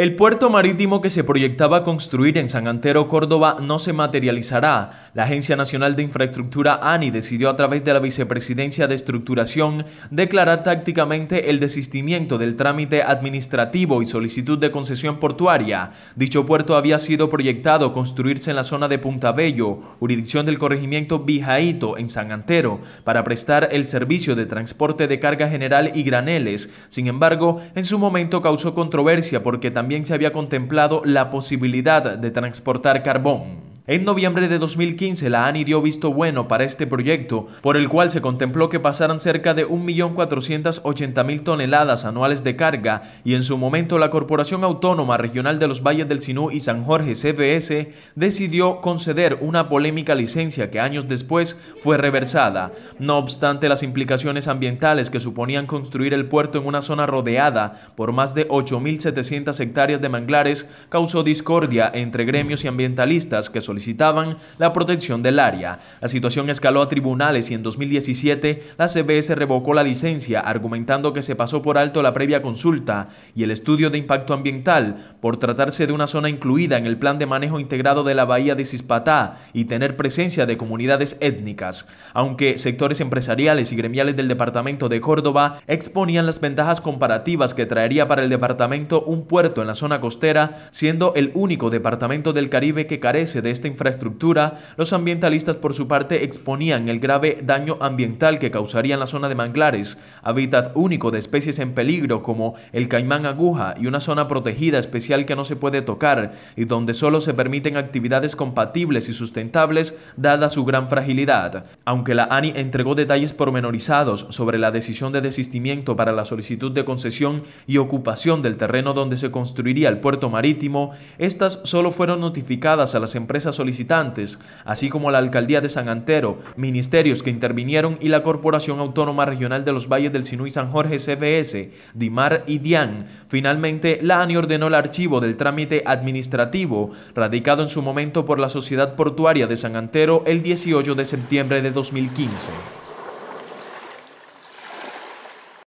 El puerto marítimo que se proyectaba construir en San Antero, Córdoba, no se materializará. La Agencia Nacional de Infraestructura ANI decidió a través de la Vicepresidencia de Estructuración declarar tácticamente el desistimiento del trámite administrativo y solicitud de concesión portuaria. Dicho puerto había sido proyectado construirse en la zona de Punta Bello, jurisdicción del corregimiento Bijaíto, en San Antero, para prestar el servicio de transporte de carga general y graneles. Sin embargo, en su momento causó controversia porque también también se había contemplado la posibilidad de transportar carbón. En noviembre de 2015, la ANI dio visto bueno para este proyecto, por el cual se contempló que pasaran cerca de 1.480.000 toneladas anuales de carga y en su momento la Corporación Autónoma Regional de los Valles del Sinú y San Jorge CBS decidió conceder una polémica licencia que años después fue reversada. No obstante las implicaciones ambientales que suponían construir el puerto en una zona rodeada por más de 8.700 hectáreas de manglares causó discordia entre gremios y ambientalistas que solicitaron solicitaban la protección del área. La situación escaló a tribunales y en 2017 la CBS revocó la licencia argumentando que se pasó por alto la previa consulta y el estudio de impacto ambiental por tratarse de una zona incluida en el plan de manejo integrado de la bahía de Cispatá y tener presencia de comunidades étnicas, aunque sectores empresariales y gremiales del departamento de Córdoba exponían las ventajas comparativas que traería para el departamento un puerto en la zona costera, siendo el único departamento del Caribe que carece de este infraestructura, los ambientalistas por su parte exponían el grave daño ambiental que causaría en la zona de manglares, hábitat único de especies en peligro como el caimán aguja y una zona protegida especial que no se puede tocar y donde solo se permiten actividades compatibles y sustentables dada su gran fragilidad. Aunque la ANI entregó detalles pormenorizados sobre la decisión de desistimiento para la solicitud de concesión y ocupación del terreno donde se construiría el puerto marítimo, estas solo fueron notificadas a las empresas solicitantes, así como la Alcaldía de San Antero, ministerios que intervinieron y la Corporación Autónoma Regional de los Valles del Sinú y San Jorge CBS, DIMAR y DIAN. Finalmente, la ANI ordenó el archivo del trámite administrativo, radicado en su momento por la Sociedad Portuaria de San Antero el 18 de septiembre de 2015.